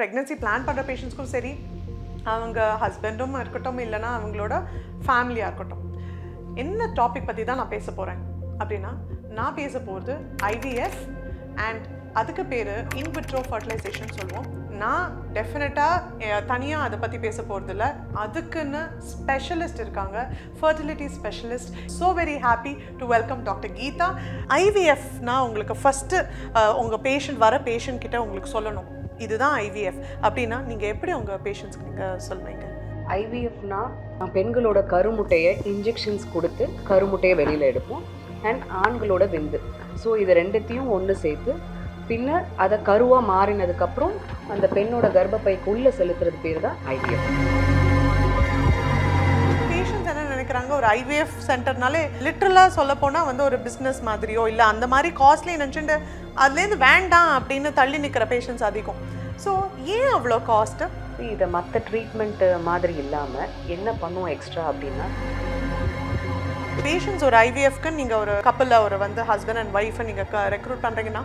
Pregnancy plan பண்ணுற பேஷண்ட்ஸ்க்கும் சரி அவங்க ஹஸ்பண்டும் இருக்கட்டும் இல்லைனா அவங்களோட ஃபேமிலியாக இருக்கட்டும் என்ன டாபிக் பற்றி தான் நான் பேச போகிறேன் அப்படின்னா நான் பேச போகிறது ஐவிஎஃப் அண்ட் அதுக்கு பேர் இன்விட்ரோ ஃபர்டிலைசேஷன் சொல்லுவோம் நான் டெஃபினட்டாக தனியாக அதை பற்றி பேச போகிறதில்ல அதுக்குன்னு ஸ்பெஷலிஸ்ட் இருக்காங்க fertility specialist so very happy to welcome doctor Geetha ஐவிஎஃப்னா உங்களுக்கு ஃபஸ்ட்டு உங்கள் பேஷண்ட் வர பேஷண்ட் கிட்ட உங்களுக்கு சொல்லணும் இதுதான் ஐவிஎஃப் அப்படின்னா நீங்கள் எப்படி உங்கள் பேஷண்ட்ஸ்க்கு நீங்கள் சொல்வீங்க ஐவிஎஃப்னா பெண்களோட கருமுட்டையை இன்ஜெக்ஷன்ஸ் கொடுத்து கருமுட்டையை வெளியில் எடுப்போம் அண்ட் ஆண்களோட விந்து ஸோ இது ரெண்டுத்தையும் ஒன்று சேர்த்து பின்னர் அதை கருவாக மாறினதுக்கப்புறம் அந்த பெண்ணோட கர்ப்பப்பைக்கு உள்ளே செலுத்துறது பேர் தான் ஐவிஎஃப் ஒரு ஐவிஎஃப் சென்டர்னாலே லிட்ரலாக சொல்ல போனால் வந்து ஒரு பிஸ்னஸ் மாதிரியோ இல்லை அந்த மாதிரி காஸ்ட்லி நினச்சிட்டு அதுலேருந்து வேண்டாம் அப்படின்னு தள்ளி நிற்கிற பேஷண்ட்ஸ் அதிகம் ஸோ ஏன் அவ்வளோ காஸ்ட்டு இதை மற்ற ட்ரீட்மெண்ட்டு மாதிரி இல்லாமல் என்ன பண்ணுவோம் எக்ஸ்ட்ரா அப்படின்னா பேஷண்ட்ஸ் ஒரு ஐவிஎஃப்க்கு நீங்கள் ஒரு கப்பலில் ஒரு வந்து ஹஸ்பண்ட் அண்ட் ஒய்ஃபை நீங்கள் ரெக்ரூட் பண்ணுறீங்கன்னா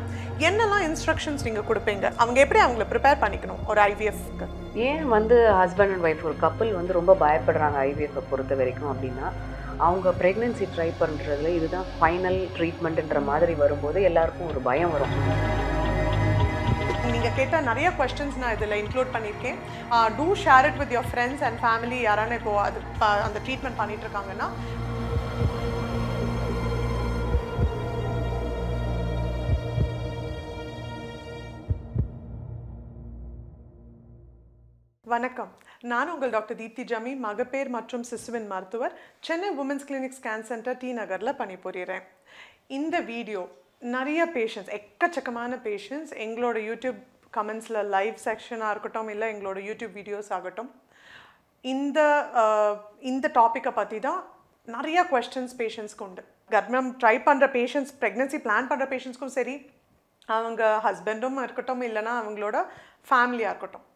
என்னெல்லாம் இன்ஸ்ட்ரக்ஷன்ஸ் நீங்கள் கொடுப்பீங்க அவங்க எப்படி அவங்கள ப்ரிப்பேர் பண்ணிக்கணும் ஒரு ஐவிஎஃப்க்கு ஏன் வந்து ஹஸ்பண்ட் அண்ட் ஒய்ஃப் ஒரு கப்பல் வந்து ரொம்ப பயப்படுறாங்க ஐவிஎஃப்பை பொறுத்த வரைக்கும் அப்படின்னா அவங்க ப்ரெக்னென்சி ட்ரை பண்ணுறதுல இதுதான் ஃபைனல் ட்ரீட்மெண்ட்டுன்ற மாதிரி வரும்போது எல்லாருக்கும் ஒரு பயம் வரும் நீங்கள் கேட்ட நிறைய கொஸ்டின்ஸ் நான் இதில் இன்க்ளூட் பண்ணியிருக்கேன் to share it with your friends and family யாரான இப்போ அது அந்த ட்ரீட்மெண்ட் இருக்காங்கன்னா வணக்கம் நான் உங்கள் டாக்டர் தீப்தி ஜமி மகப்பேர் மற்றும் சிசுவின் மருத்துவர் Chennai women's clinic scan centre T நகரில் பணிபுரிகிறேன் இந்த வீடியோ நிறைய பேஷண்ட்ஸ் எக்கச்சக்கமான பேஷண்ட்ஸ் எங்களோட யூடியூப் கமெண்ட்ஸில் லைவ் செக்ஷனாக இருக்கட்டும் இல்லை எங்களோட யூடியூப் வீடியோஸ் ஆகட்டும் இந்த இந்த டாப்பிக்கை பற்றி தான் நிறைய கொஸ்டின்ஸ் பேஷண்ட்ஸ்க்கு உண்டு கர்ப்பம் ட்ரை பண்ணுற பேஷண்ட்ஸ் ப்ரெக்னென்சி பிளான் பண்ணுற பேஷண்ட்ஸ்க்கும் சரி அவங்க ஹஸ்பண்டும் இருக்கட்டும் இல்லைனா அவங்களோட ஃபேமிலியாக இருக்கட்டும்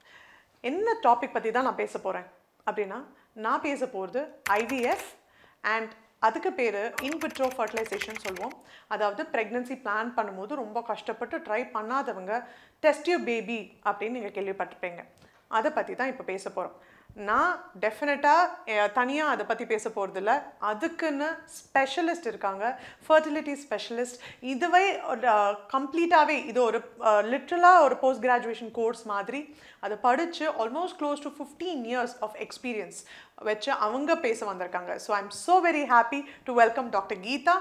என்ன டாபிக் பற்றி தான் நான் பேச போகிறேன் அப்படின்னா நான் பேச போகிறது ஐவிஎஃப் அண்ட் அதுக்கு பேர் இன்விட்ரோ ஃபர்டிலைசேஷன் சொல்லுவோம் அதாவது ப்ரெக்னென்சி பிளான் பண்ணும்போது ரொம்ப கஷ்டப்பட்டு ட்ரை பண்ணாதவங்க டெஸ்ட்யூ பேபி அப்படின்னு நீங்கள் கேள்விப்பட்டிருப்பீங்க அதை பற்றி தான் இப்போ பேச போகிறோம் நான் டெஃபினட்டாக தனியாக அதை பற்றி பேச போகிறதில்ல அதுக்குன்னு ஸ்பெஷலிஸ்ட் இருக்காங்க ஃபர்டிலிட்டி ஸ்பெஷலிஸ்ட் இதுவே கம்ப்ளீட்டாகவே இது ஒரு லிட்ரலாக ஒரு போஸ்ட் கிராஜுவேஷன் கோர்ஸ் மாதிரி அதை படித்து almost close to fifteen years of experience வச்சு அவங்க பேச வந்திருக்காங்க so I am so very happy to welcome doctor Geetha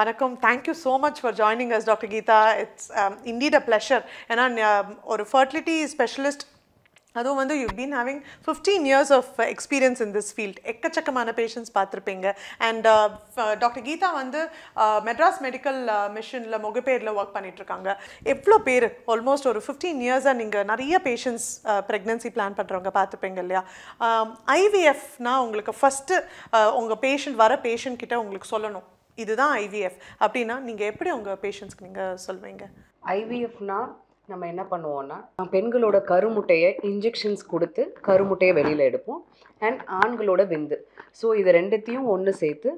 வணக்கம் thank you so much for joining us doctor Geetha it's indeed a pleasure ஏன்னா ஒரு ஃபர்டிலிட்டி ஸ்பெஷலிஸ்ட் அதுவும் வந்து you been having fifteen years of experience in this field எக்கச்சக்கமான patients பார்த்துருப்பீங்க and doctor uh, uh, Geetha வந்து uh, Madras medical மிஷினில் முகப்பேரில் work பண்ணிகிட்ருக்காங்க எவ்வளோ பேர் ஆல்மோஸ்ட் ஒரு ஃபிஃப்டீன் இயர்ஸாக நீங்கள் நிறைய பேஷண்ட்ஸ் ப்ரெக்னென்சி பிளான் பண்ணுறவங்க பார்த்துருப்பீங்க இல்லையா ஐவிஎஃப்னால் um, உங்களுக்கு ஃபஸ்ட்டு உங்கள் பேஷண்ட் வர பேஷண்ட் கிட்ட உங்களுக்கு சொல்லணும் இதுதான் ஐவிஎஃப் அப்படின்னா நீங்கள் எப்படி உங்கள் பேஷண்ட்ஸ்க்கு நீங்கள் சொல்வீங்க ஐவிஎஃப்னால் நம்ம என்ன பண்ணுவோன்னா பெண்களோட கருமுட்டையை இன்ஜெக்ஷன்ஸ் கொடுத்து கருமுட்டையை வெளியில் எடுப்போம் அண்ட் ஆண்களோட விந்து ஸோ இது ரெண்டுத்தையும் ஒன்று சேர்த்து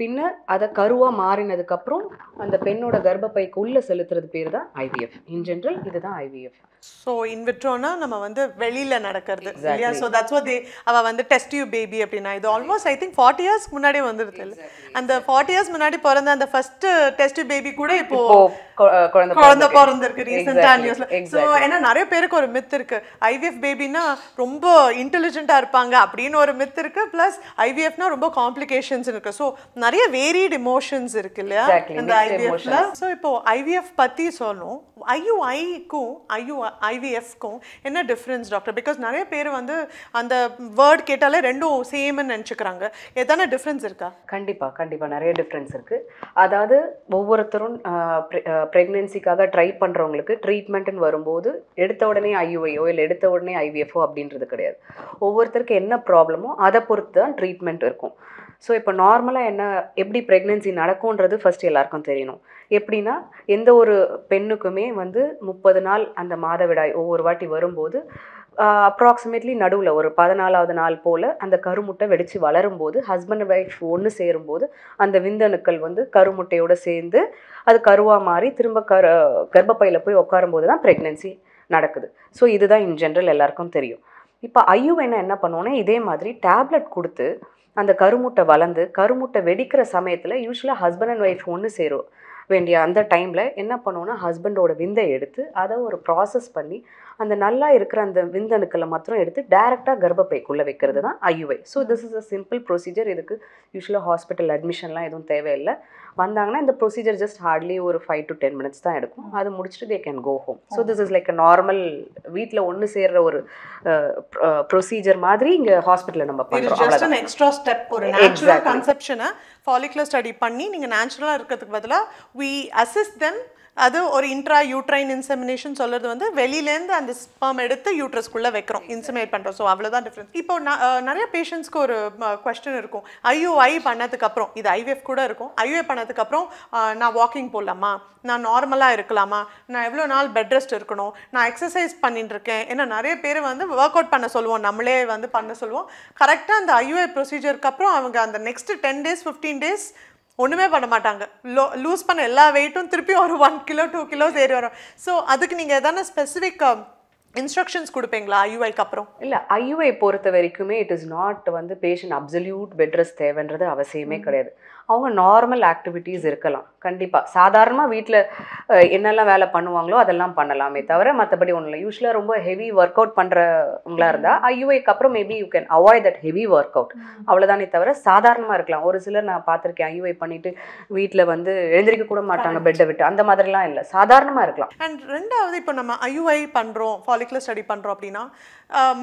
பின்னர் அதை கருவாக மாறினதுக்கப்புறம் அந்த பெண்ணோட கர்ப்பப்பைக்கு உள்ளே செலுத்துறது பேர் தான் ஐவிஎஃப் இன் ஜென்ரல் இதுதான் ஐவிஎஃப் ஸோ இன்வெட்ரோனா நம்ம வந்து வெளியில் நடக்கிறது இல்லையா ஸோ தட்ஸ் வாட் தே அவள் வந்து டெஸ்ட் யூ பேபி அப்படின்னா இது ஆல்மோஸ்ட் ஐ திங்க் ஃபார்ட்டி இயர்ஸ்க்கு முன்னாடி வந்துருது இல்லை அந்த ஃபார்ட்டி இயர்ஸ் முன்னாடி பிறந்த அந்த ஃபஸ்ட்டு டெஸ்ட் பேபி கூட இப்போது குழந்தை பிறந்திருக்கு ரீசெண்டா நியூஸ்ல ஸோ ஏன்னா நிறைய பேருக்கு ஒரு மித் இருக்கு ஐவிஎஃப் பேபினா ரொம்ப இன்டெலிஜென்ட்டா இருப்பாங்க அப்படின்னு ஒரு மித் இருக்கு பிளஸ் ஐவிஎஃப்னா ரொம்ப காம்ப்ளிகேஷன்ஸ் இருக்கு ஸோ நிறைய வேரியட் இமோஷன்ஸ் இருக்கு இல்லையா இந்த ஐவிஎஃப்ல சோ இப்போ ஐவிஎஃப் பத்தி சொல்லணும் ஐயுஐக்கும் ஐயு ஐவிஎஃப்க்கும் என்ன டிஃப்ரென்ஸ் டாக்டர் பிகாஸ் நிறைய பேர் வந்து அந்த வேர்ட் கேட்டாலே ரெண்டும் சேம்னு நினச்சிக்கிறாங்க எதனா டிஃப்ரென்ஸ் இருக்கா கண்டிப்பாக கண்டிப்பாக நிறைய டிஃப்ரென்ஸ் இருக்குது அதாவது ஒவ்வொருத்தரும் ப்ரெக்னென்சிக்காக ட்ரை பண்ணுறவங்களுக்கு ட்ரீட்மெண்ட்டுன்னு வரும்போது எடுத்த உடனே ஐயுஐயோ இல்லை எடுத்த உடனே ஐவிஎஃப்ஓ அப்படின்றது கிடையாது ஒவ்வொருத்தருக்கு என்ன ப்ராப்ளமோ அதை பொறுத்து தான் ட்ரீட்மெண்ட் இருக்கும் ஸோ இப்போ நார்மலாக என்ன எப்படி ப்ரெக்னென்சி நடக்கும்ன்றது ஃபஸ்ட் எல்லாருக்கும் தெரியணும் எப்படின்னா எந்த ஒரு பெண்ணுக்குமே வந்து முப்பது நாள் அந்த மாதவிடாய் ஒவ்வொரு வாட்டி வரும்போது அப்ராக்சிமேட்லி நடுவில் ஒரு பதினாலாவது நாள் போல் அந்த கருமுட்டை வெடித்து வளரும் போது ஹஸ்பண்ட் அண்ட் ஒய்ஃப் ஒன்று சேரும்போது அந்த விந்தணுக்கள் வந்து கருமுட்டையோடு சேர்ந்து அது கருவாக மாறி திரும்ப கரு கர்ப்பப்பையில் போய் உட்காரும்போது தான் ப்ரெக்னென்சி நடக்குது ஸோ இதுதான் இன் ஜென்ரல் எல்லாருக்கும் தெரியும் இப்போ என்ன என்ன பண்ணுவோன்னா இதே மாதிரி டேப்லெட் கொடுத்து அந்த கருமுட்டை வளர்ந்து கருமுட்டை வெடிக்கிற சமயத்தில் யூஸ்வலாக ஹஸ்பண்ட் அண்ட் ஒய்ஃப் ஒன்று சேரும் வேண்டிய அந்த டைமில் என்ன பண்ணுவோன்னா ஹஸ்பண்டோட விந்தை எடுத்து அதை ஒரு ப்ராசஸ் பண்ணி அந்த நல்லா இருக்கிற அந்த விந்தணுக்களை மாத்திரம் எடுத்து டேரெக்டாக கர்ப்பப்பைக்குள்ளே வைக்கிறது தான் ஐயுவை so this is a simple procedure இதுக்கு யூஸ்வலாக ஹாஸ்பிட்டல் அட்மிஷன்லாம் எதுவும் தேவையில்லை வந்தாங்கன்னா இந்த ப்ரொசீஜர் ஜஸ்ட் ஹார்ட்லி ஒரு ஃபைவ் டு டென் மினிட்ஸ் தான் எடுக்கும் அது முடிச்சுட்டு they can go home so this is like a normal வீட்டில் ஒன்று சேர்ற ஒரு ப்ரொசீஜர் மாதிரி இங்கே ஹாஸ்பிட்டலில் நம்ம பண்ணுறோம் எக்ஸ்ட்ரா ஸ்டெப் ஒரு நேச்சுரல் கன்செப்ஷனை ஃபாலிகுலர் ஸ்டடி பண்ணி நீங்கள் நேச்சுரலாக இருக்கிறதுக்கு பதிலாக வி அசிஸ்ட் தென் அது ஒரு இன்ட்ரா யூட்ரைன் இன்செமினேஷன் சொல்கிறது வந்து வெளியிலேருந்து அந்த ஸ்பம் எடுத்து யூட்ரஸ்க்குள்ளே வைக்கிறோம் இன்செமினேட் பண்ணுறோம் ஸோ அவ்வளோதான் டிஃப்ரென்ஸ் இப்போ நிறைய பேஷண்ட்ஸ்க்கு ஒரு கொஸ்டின் இருக்கும் ஐயூஐ பண்ணதுக்கப்புறம் இது ஐவிஎஃப் கூட இருக்கும் ஐஓஐ பண்ணதுக்கப்புறம் நான் வாக்கிங் போடலாமா நான் நார்மலாக இருக்கலாமா நான் எவ்வளோ நாள் பெட் ரெஸ்ட் இருக்கணும் நான் எக்ஸசைஸ் பண்ணிட்டு இருக்கேன் ஏன்னா நிறைய பேர் வந்து ஒர்க் அவுட் பண்ண சொல்லுவோம் நம்மளே வந்து பண்ண சொல்லுவோம் கரெக்டாக அந்த ஐயூஐ ப்ரொசீஜருக்கு அப்புறம் அவங்க அந்த next ten days fifteen days ஒன்றுமே பண்ண மாட்டாங்க லோ லூஸ் பண்ண எல்லா வெயிட்டும் திருப்பி ஒரு ஒன் கிலோ டூ கிலோ ஏறி வரும் ஸோ அதுக்கு நீங்கள் எதான ஸ்பெசிஃபிக் இன்ஸ்ட்ரக்ஷன்ஸ் கொடுப்பீங்களா ஐயூஐக்கு அப்புறம் இல்லை ஐயூஐ பொறுத்த வரைக்குமே இட் இஸ் நாட் வந்து பேஷண்ட் அப்சல்யூட் பெட் ரெஸ் தேவைன்றது அவசியமே கிடையாது அவங்க நார்மல் ஆக்டிவிட்டீஸ் இருக்கலாம் கண்டிப்பாக சாதாரணமாக வீட்டில் என்னெல்லாம் வேலை பண்ணுவாங்களோ அதெல்லாம் பண்ணலாமே தவிர மற்றபடி ஒன்றும் இல்லை யூஸ்வலாக ரொம்ப ஹெவி ஒர்க் அவுட் பண்ணுறவங்களா இருந்தால் ஐயூஐக்கு அப்புறம் maybe you can avoid that heavy workout அவ்வளோதானே தவிர சாதாரணமாக இருக்கலாம் ஒரு சிலர் நான் பார்த்துருக்கேன் ஐயூஐ பண்ணிவிட்டு வீட்டில் வந்து எழுந்திரிக்க கூட மாட்டாங்க பெட்டை விட்டு அந்த மாதிரிலாம் இல்லை சாதாரணமாக இருக்கலாம் அண்ட் ரெண்டாவது இப்போ நம்ம ஐயூஐ பண்ணுறோம் ஃபாலிக் பாய்க்கில் ஸ்டடி பண்ணுறோம் அப்படின்னா